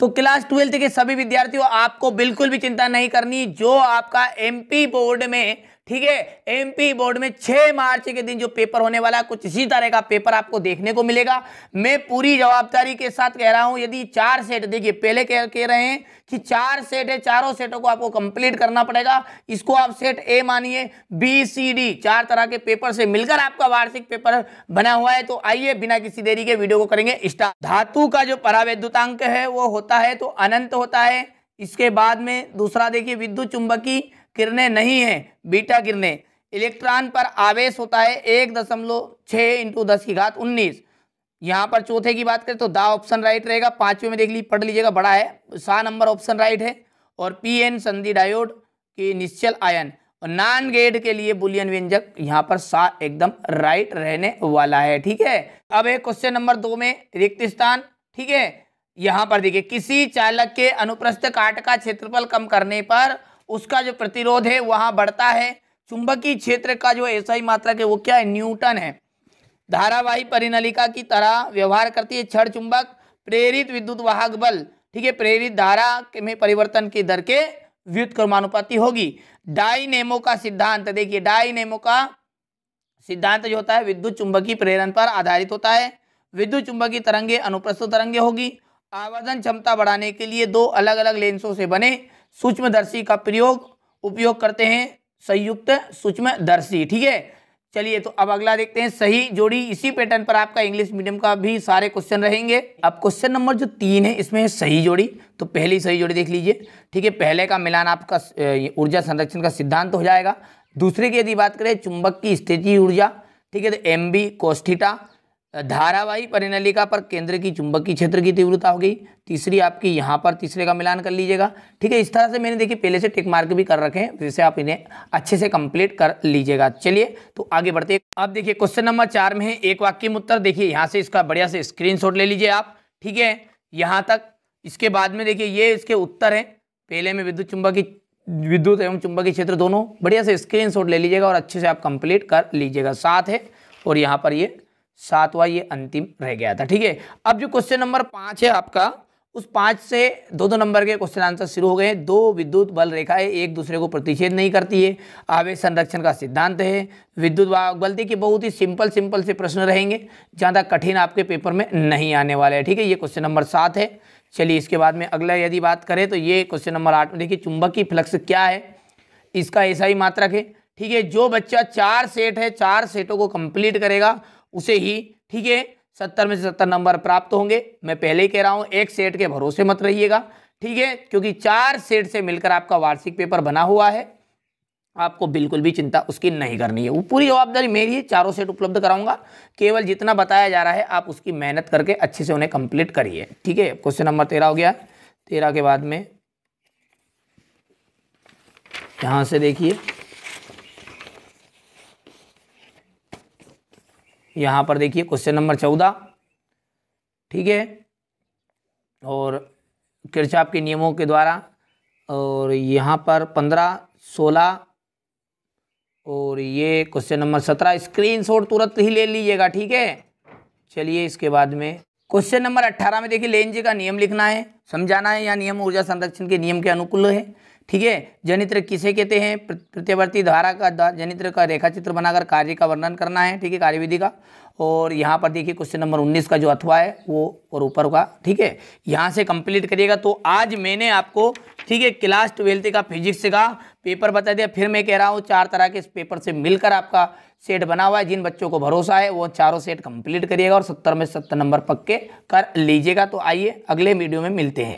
तो class twelfth के सभी विद्यार्थियों आपको बिल्कुल भी चिंता नहीं करनी जो आपका एमपी बोर्ड में ठीक है एमपी बोर्ड में 6 मार्च के दिन जो पेपर होने वाला है कुछ इसी तरह का पेपर आपको देखने को मिलेगा मैं पूरी जवाबदारी के साथ कह रहा हूं यदि चार सेट देखिए पहले कह, कह रहे हैं कि चार सेट है चारों सेटों को आपको कंप्लीट करना पड़ेगा इसको आप सेट ए मानिए बी सी डी चार तरह के पेपर से मिलकर आपका वार्षिक पेपर बना हुआ है तो आइए बिना किसी देरी के वीडियो को करेंगे स्टार्ट धातु का जो परावैद्युतांक है वो होता है तो अनंत होता है इसके बाद में दूसरा देखिए विद्युत चुंबकी किरणें नहीं हैं बीटा किरणें इलेक्ट्रॉन पर आवेश होता है एक दशमलव छः इंटू दस की घात उन्नीस यहाँ पर चौथे की बात करें तो दा ऑप्शन राइट रहेगा पाँचवें में देख ली पढ़ लीजिएगा बड़ा है सा नंबर ऑप्शन राइट है और पी एन संधि डायोड की निश्चल आयन और नान गेड के लिए बुलियन व्यंजक यहाँ पर सा एकदम राइट रहने वाला है ठीक है अब एक क्वेश्चन नंबर दो में रिक्त स्थान ठीक है यहाँ पर देखिए किसी चालक के अनुप्रस्थ काट का क्षेत्रफल कम करने पर उसका जो प्रतिरोध है वहाँ बढ़ता है चुंबकीय क्षेत्र का जो ऐसा ही मात्रा के वो क्या है न्यूटन है धारावाही परिनलिका की तरह व्यवहार करती है छड़ चुंबक प्रेरित विद्युत वाहक बल ठीक है प्रेरित धारा में परिवर्तन की दर के व्युत क्रमानुपाति होगी डाइनेमो का सिद्धांत देखिए डाइनेमो का सिद्धांत जो होता है विद्युत चुंबकीय प्रेरण पर आधारित होता है विद्युत चुंबकीय तरंगे अनुप्रस्थ तरंगे होगी आवर्धन क्षमता बढ़ाने के लिए दो अलग अलग लेंसों से बने सूक्ष्मदर्शी का प्रयोग उपयोग करते हैं संयुक्त सूक्ष्मदर्शी ठीक है चलिए तो अब अगला देखते हैं सही जोड़ी इसी पैटर्न पर आपका इंग्लिश मीडियम का भी सारे क्वेश्चन रहेंगे अब क्वेश्चन नंबर जो तीन है इसमें है सही जोड़ी तो पहली सही जोड़ी देख लीजिए ठीक है पहले का मिलान आपका ऊर्जा संरक्षण का सिद्धांत हो जाएगा दूसरे की यदि बात करें चुंबक की स्थिति ऊर्जा ठीक है तो एम बी कोष्ठिटा धारावाही परिनलिका पर केंद्र की चुंबकीय क्षेत्र की तीव्रता हो गई तीसरी आपकी यहाँ पर तीसरे का मिलान कर लीजिएगा ठीक है इस तरह से मैंने देखिए पहले से टिक मार्क भी कर रखे हैं जिससे आप इन्हें अच्छे से कंप्लीट कर लीजिएगा चलिए तो आगे बढ़ते हैं अब देखिए क्वेश्चन नंबर चार में है एक वाक्य में उत्तर देखिए यहाँ से इसका बढ़िया से स्क्रीन ले लीजिए आप ठीक है यहाँ तक इसके बाद में देखिए ये इसके उत्तर हैं पहले में विद्युत चुंबकीय विद्युत एवं चुंबकीय क्षेत्र दोनों बढ़िया से स्क्रीनशॉट ले लीजिएगा और अच्छे से आप कंप्लीट कर लीजिएगा साथ है और यहाँ पर ये सातवा ये अंतिम रह गया था ठीक है अब जो क्वेश्चन नंबर पांच है आपका उस पाँच से दो दो नंबर के क्वेश्चन आंसर शुरू हो गए दो विद्युत बल रेखाएं एक दूसरे को प्रतिषेध नहीं करती है आवेश संरक्षण का सिद्धांत है विद्युत बल के बहुत ही सिंपल सिंपल से प्रश्न रहेंगे ज़्यादा कठिन आपके पेपर में नहीं आने वाले हैं ठीक है ये क्वेश्चन नंबर सात है चलिए इसके बाद में अगला यदि बात करें तो ये क्वेश्चन नंबर आठ में देखिए चुंबक की फ्लक्स क्या है इसका ऐसा ही मात्रक है ठीक है जो बच्चा चार सेट है चार सेटों को कंप्लीट करेगा उसे ही ठीक है सत्तर में से सत्तर नंबर प्राप्त होंगे मैं पहले ही कह रहा हूँ एक सेट के भरोसे मत रहिएगा ठीक है क्योंकि चार सेट से मिलकर आपका वार्षिक पेपर बना हुआ है आपको बिल्कुल भी चिंता उसकी नहीं करनी है वो पूरी जवाबदारी मेरी है चारों सेट उपलब्ध कराऊंगा केवल जितना बताया जा रहा है आप उसकी मेहनत करके अच्छे से उन्हें कंप्लीट करिए ठीक है क्वेश्चन नंबर तेरह हो गया तेरह के बाद में यहाँ से देखिए यहाँ पर देखिए क्वेश्चन नंबर चौदह ठीक है और किरचाप के नियमों के द्वारा और यहाँ पर पंद्रह सोलह और ये क्वेश्चन नंबर सत्रह स्क्रीनशॉट तुरंत ही ले लीजिएगा ठीक है चलिए इसके बाद में क्वेश्चन नंबर अट्ठारह में देखिए लेंज का नियम लिखना है समझाना है या नियम ऊर्जा संरक्षण के नियम के अनुकूल है ठीक है जनित्र किसे कहते हैं प्रत्यवर्ती धारा का जनित्र का रेखाचित्र बनाकर कार्य का वर्णन करना है ठीक है कार्यविधि का और यहाँ पर देखिए क्वेश्चन नंबर 19 का जो अथवा है वो और ऊपर का ठीक है यहाँ से कंप्लीट करिएगा तो आज मैंने आपको ठीक है क्लास ट्वेल्थ का फिजिक्स का पेपर बता दिया फिर मैं कह रहा हूँ चार तरह के इस पेपर से मिलकर आपका सेट बना हुआ है जिन बच्चों को भरोसा है वो चारों सेट कंप्लीट करिएगा और सत्तर में सत्तर नंबर पक्के कर लीजिएगा तो आइए अगले वीडियो में मिलते हैं